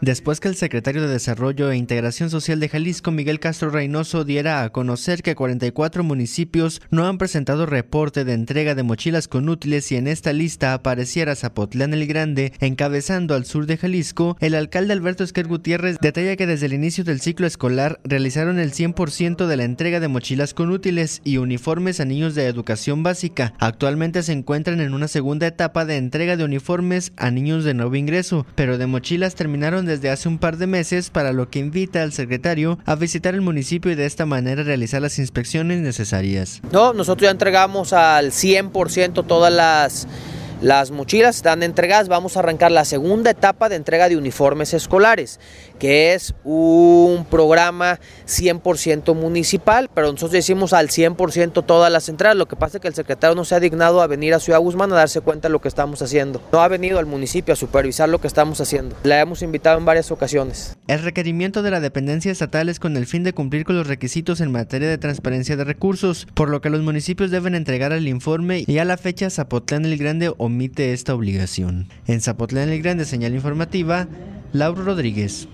después que el secretario de Desarrollo e Integración Social de Jalisco, Miguel Castro Reynoso, diera a conocer que 44 municipios no han presentado reporte de entrega de mochilas con útiles y en esta lista apareciera Zapotlán el Grande, encabezando al sur de Jalisco, el alcalde Alberto Esquer Gutiérrez detalla que desde el inicio del ciclo escolar realizaron el 100% de la entrega de mochilas con útiles y uniformes a niños de educación básica. Actualmente se encuentran en una segunda etapa de entrega de uniformes a niños de nuevo ingreso, pero de mochilas terminaron desde hace un par de meses, para lo que invita al secretario a visitar el municipio y de esta manera realizar las inspecciones necesarias. No, nosotros ya entregamos al 100% todas las las mochilas están entregadas, vamos a arrancar la segunda etapa de entrega de uniformes escolares, que es un programa 100% municipal, pero nosotros decimos al 100% todas las entradas, lo que pasa es que el secretario no se ha dignado a venir a Ciudad Guzmán a darse cuenta de lo que estamos haciendo, no ha venido al municipio a supervisar lo que estamos haciendo, la hemos invitado en varias ocasiones. El requerimiento de la dependencia estatal es con el fin de cumplir con los requisitos en materia de transparencia de recursos, por lo que los municipios deben entregar el informe y a la fecha Zapotlán el Grande o esta obligación. En Zapotlán el Grande, señal informativa, Lauro Rodríguez.